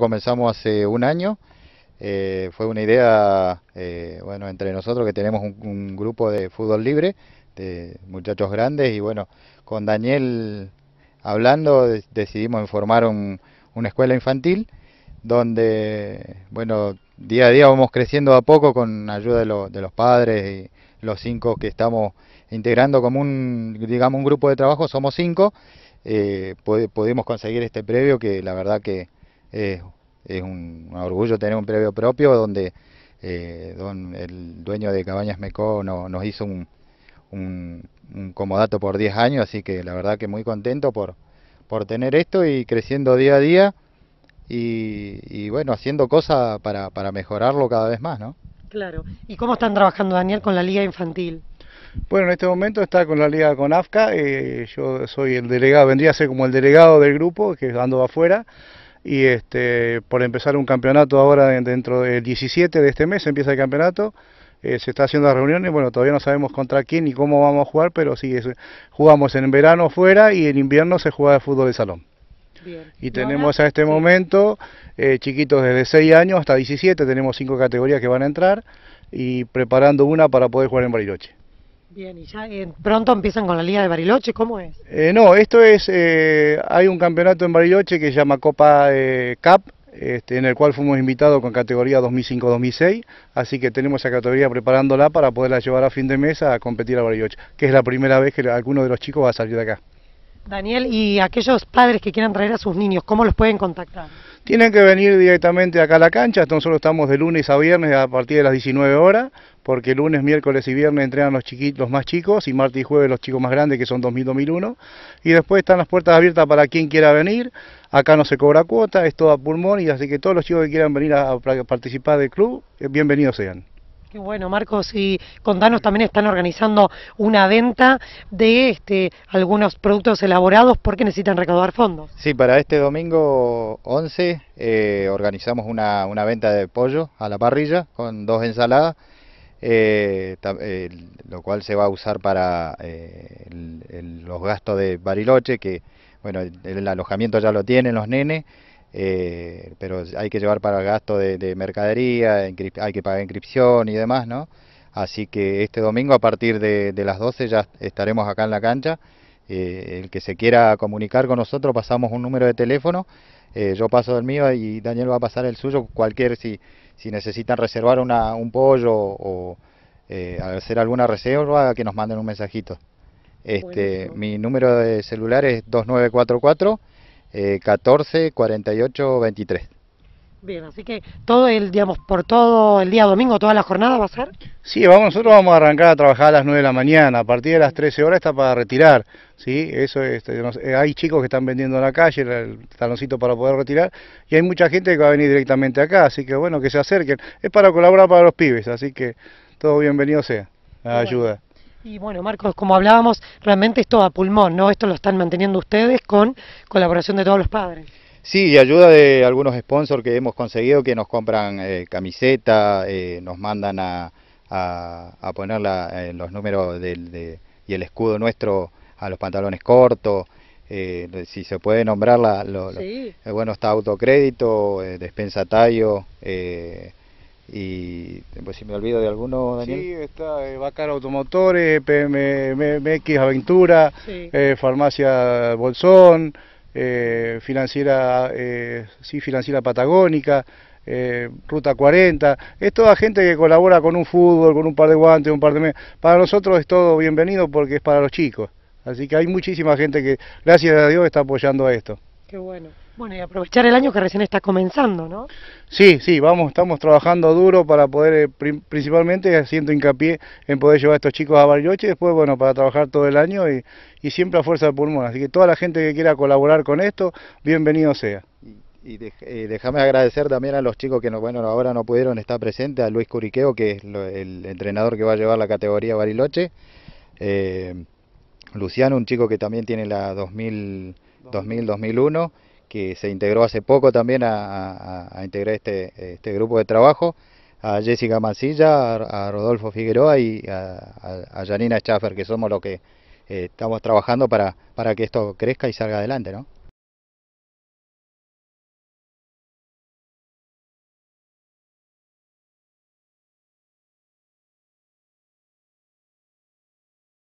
Comenzamos hace un año. Eh, fue una idea, eh, bueno, entre nosotros que tenemos un, grupo de fútbol libre, de muchachos grandes, y bueno, con Daniel hablando decidimos formar un, una escuela infantil donde, bueno, día a día vamos creciendo a poco con ayuda de, de los padres y los cinco que estamos integrando como un, digamos, un grupo de trabajo, somos cinco, eh, pudimos conseguir este previo que la verdad que es, un orgullo tener un previo propio donde eh, el dueño de Cabañas Mecó nos hizo un, un, comodato por 10 años, así que la verdad que muy contento por, por tener esto y creciendo día a día y, bueno, haciendo cosas para, para mejorarlo cada vez más, ¿no? Claro. ¿Y cómo están trabajando, Daniel, con la Liga Infantil? Bueno, en este momento está con la Liga con AFCA, eh, yo soy el delegado, vendría a ser como el delegado del grupo, que ando afuera, y este, por empezar un campeonato ahora dentro del 17 de este mes empieza el campeonato. Eh, se está haciendo reuniones, bueno, todavía no sabemos contra quién ni cómo vamos a jugar, pero sí, jugamos en verano fuera y en invierno se juega fútbol de salón. Y tenemos a este momento eh, chiquitos desde 6 años hasta 17, tenemos 5 categorías que van a entrar y preparando una para poder jugar en Bariloche. Bien, y ya eh, pronto empiezan con la Liga de Bariloche, ¿cómo es? Eh, no, esto es, eh, hay un campeonato en Bariloche que se llama Copa Cup, este, en el cual fuimos invitados con categoría 2005-2006, así que tenemos esa categoría preparándola para poderla llevar a fin de mes a competir a Bariloche, que es la primera vez que alguno de los chicos va a salir de acá. Daniel, y aquellos padres que quieran traer a sus niños, ¿cómo los pueden contactar? Tienen que venir directamente acá a la cancha, solo estamos de lunes a viernes a partir de las 19 horas, porque lunes, miércoles y viernes entrenan los, chiquitos, los más chicos y martes y jueves los chicos más grandes que son 2000-2001. Y después están las puertas abiertas para quien quiera venir, acá no se cobra cuota, es todo a pulmón y así que todos los chicos que quieran venir a participar del club, eh, bienvenidos sean. Qué bueno, Marcos, y contanos también están organizando una venta de este, algunos productos elaborados porque necesitan recaudar fondos. Sí, para este domingo 11 eh, organizamos una, venta de pollo a la parrilla con dos ensaladas, eh, lo cual se va a usar para eh, los gastos de Bariloche, que bueno, el, el alojamiento ya lo tienen los nenes, eh, pero hay que llevar para el gasto de, mercadería, hay que pagar inscripción y demás, ¿no? Así que este domingo a partir de, las 12 ya estaremos acá en la cancha. Eh, el que se quiera comunicar con nosotros, pasamos un número de teléfono. Eh, yo paso el mío y Daniel va a pasar el suyo. Cualquier, si, si necesitan reservar un pollo o hacer alguna reserva, que nos manden un mensajito. Este, mi número de celular es 2944 eh, 14 48 23. Bien, así que todo el, digamos, por todo el día domingo, toda la jornada va a ser. Sí, vamos, nosotros vamos a arrancar a trabajar a las 9 de la mañana, a partir de las 13 horas está para retirar, ¿sí? Eso este, hay chicos que están vendiendo en la calle el taloncito para poder retirar y hay mucha gente que va a venir directamente acá, así que bueno, que se acerquen. Es para colaborar para los pibes, así que todo bienvenido sea, ayuda. Y bueno, Marcos, como hablábamos, realmente esto a pulmón, ¿no? Esto lo están manteniendo ustedes con colaboración de todos los padres. Sí, y ayuda de algunos sponsors que hemos conseguido que nos compran eh, camiseta, eh, nos mandan a, a, a poner la, los números del, de, y el escudo nuestro a los pantalones cortos. Eh, si se puede nombrar, la, lo, eh, bueno, está autocrédito, despensa tallo. Y pues si me olvido de alguno, Daniel. Sí, está eh, Bacar Automotores, PMX Aventura, eh, Farmacia Bolsón, eh, financiera, sí, financiera Patagónica, Ruta 40. Es toda gente que colabora con un fútbol, con un par de guantes, un par de... Para nosotros es todo bienvenido porque es para los chicos. Así que hay muchísima gente que, gracias a Dios, está apoyando a esto. Qué bueno. Bueno, y aprovechar el año que recién está comenzando, ¿no? Sí, sí, vamos, estamos trabajando duro para poder, eh, principalmente haciendo hincapié en poder llevar a estos chicos a Bariloche, después, bueno, para trabajar todo el año y, siempre a fuerza de pulmón. Así que toda la gente que quiera colaborar con esto, bienvenido sea y eh, déjame agradecer también a los chicos que no, bueno, ahora no pudieron estar presentes, a Luis Curiqueo, que es el entrenador que va a llevar la categoría Bariloche, eh, Luciano, un chico que también tiene la 2000, 2000 2001, que se integró hace poco también a, integrar este, este, grupo de trabajo, a Jessica Mancilla, a, Rodolfo Figueroa y a, Janina Schaffer, que somos los que eh, estamos trabajando para, para que esto crezca y salga adelante, ¿no?